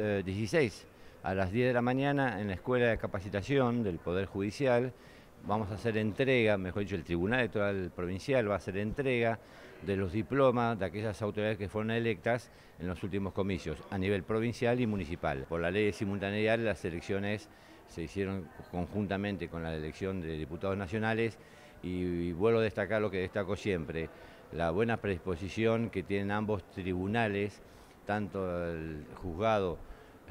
16 a las 10 de la mañana en la Escuela de Capacitación del Poder Judicial. Vamos a hacer entrega, mejor dicho, el Tribunal Electoral Provincial va a hacer entrega de los diplomas de aquellas autoridades que fueron electas en los últimos comicios, a nivel provincial y municipal. Por la ley de simultaneidad, las elecciones se hicieron conjuntamente con la elección de diputados nacionales y, y vuelvo a destacar lo que destaco siempre, la buena predisposición que tienen ambos tribunales tanto el juzgado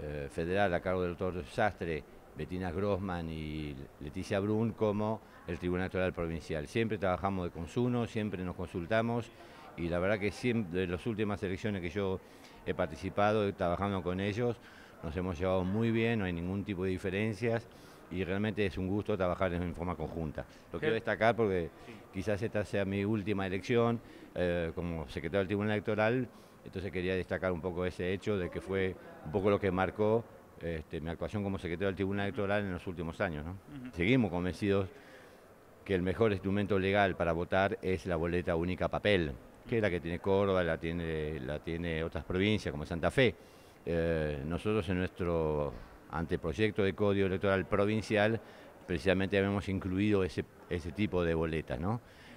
eh, federal a cargo del doctor Sastre, Bettina Grossman y Leticia Brun, como el Tribunal Electoral Provincial. Siempre trabajamos de consuno, siempre nos consultamos y la verdad que siempre, de las últimas elecciones que yo he participado, trabajando con ellos, nos hemos llevado muy bien, no hay ningún tipo de diferencias y realmente es un gusto trabajar en forma conjunta. Lo quiero destacar porque quizás esta sea mi última elección eh, como secretario del Tribunal Electoral entonces quería destacar un poco ese hecho de que fue un poco lo que marcó este, mi actuación como secretario del Tribunal Electoral en los últimos años. Seguimos convencidos que el mejor instrumento legal para votar es la boleta única papel, que es la que tiene Córdoba, la tiene, la tiene otras provincias como Santa Fe. Eh, nosotros en nuestro anteproyecto de código electoral provincial precisamente habíamos incluido ese, tipo de boletas.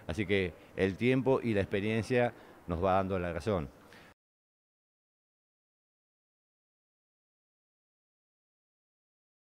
Así que el tiempo y la experiencia nos va dando la razón.